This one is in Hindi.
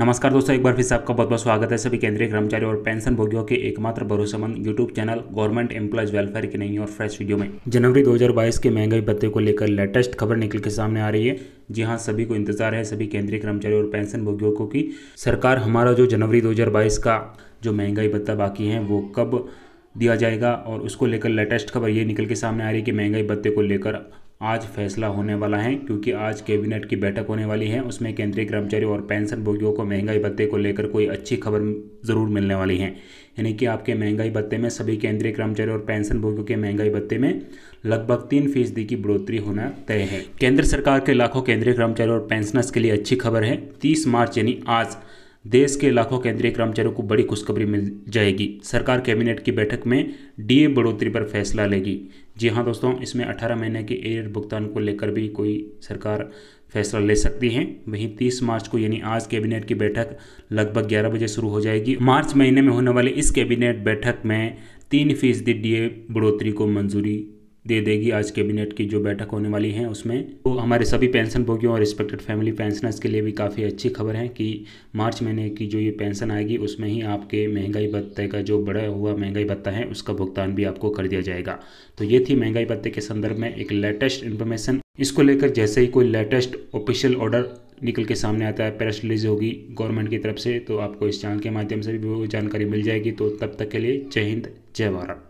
नमस्कार दोस्तों एक बार फिर से आपका बहुत बहुत स्वागत है सभी केंद्रीय कर्मचारी और पेंशन भोगियों के एकमात्र भरोसेमंद YouTube channel government employees welfare की नई और फ्रेश वीडियो में जनवरी 2022 के महंगाई भत्ते को लेकर लेटेस्ट खबर निकल के सामने आ रही है जी हाँ सभी को इंतजार है सभी केंद्रीय कर्मचारी और पेंशन भोगियों को कि सरकार हमारा जो जनवरी दो का जो महंगाई भत्ता बाकी है वो कब दिया जाएगा और उसको लेकर लेटेस्ट खबर ये निकल के सामने आ रही है कि महंगाई भत्ते को लेकर आज फैसला होने वाला है क्योंकि आज कैबिनेट की बैठक होने वाली है उसमें केंद्रीय कर्मचारी और पेंशन भोगियों को महंगाई भत्ते को लेकर कोई अच्छी खबर ज़रूर मिलने वाली है यानी कि आपके महंगाई भत्ते में सभी केंद्रीय कर्मचारी और पेंशन भोगियों के महंगाई भत्ते में लगभग तीन फीसदी की बढ़ोतरी होना तय है केंद्र सरकार के लाखों केंद्रीय कर्मचारियों और पेंशनर्स के लिए अच्छी खबर है तीस मार्च यानी आज देश के लाखों केंद्रीय कर्मचारियों को बड़ी खुशखबरी मिल जाएगी सरकार कैबिनेट की बैठक में डीए बढ़ोतरी पर फैसला लेगी जी हाँ दोस्तों इसमें 18 महीने के एयर भुगतान को लेकर भी कोई सरकार फैसला ले सकती है वहीं 30 मार्च को यानी आज कैबिनेट की बैठक लगभग ग्यारह बजे शुरू हो जाएगी मार्च महीने में होने वाली इस कैबिनेट बैठक में तीन फीसदी डी बढ़ोतरी को मंजूरी दे देगी आज कैबिनेट की जो बैठक होने वाली है उसमें तो हमारे सभी पेंशन भोगियों और रिस्पेक्टेड फैमिली पेंशनर्स के लिए भी काफ़ी अच्छी खबर है कि मार्च महीने की जो ये पेंशन आएगी उसमें ही आपके महंगाई भत्ते का जो बढ़ा हुआ महंगाई भत्ता है उसका भुगतान भी आपको कर दिया जाएगा तो ये थी महंगाई भत्ते के संदर्भ में एक लेटेस्ट इन्फॉर्मेशन इसको लेकर जैसे ही कोई लेटेस्ट ऑफिशियल ऑर्डर निकल के सामने आता है प्रेस रिलीज होगी गवर्नमेंट की तरफ से तो आपको इस चैनल के माध्यम से भी वो जानकारी मिल जाएगी तो तब तक के लिए जय हिंद जय भारत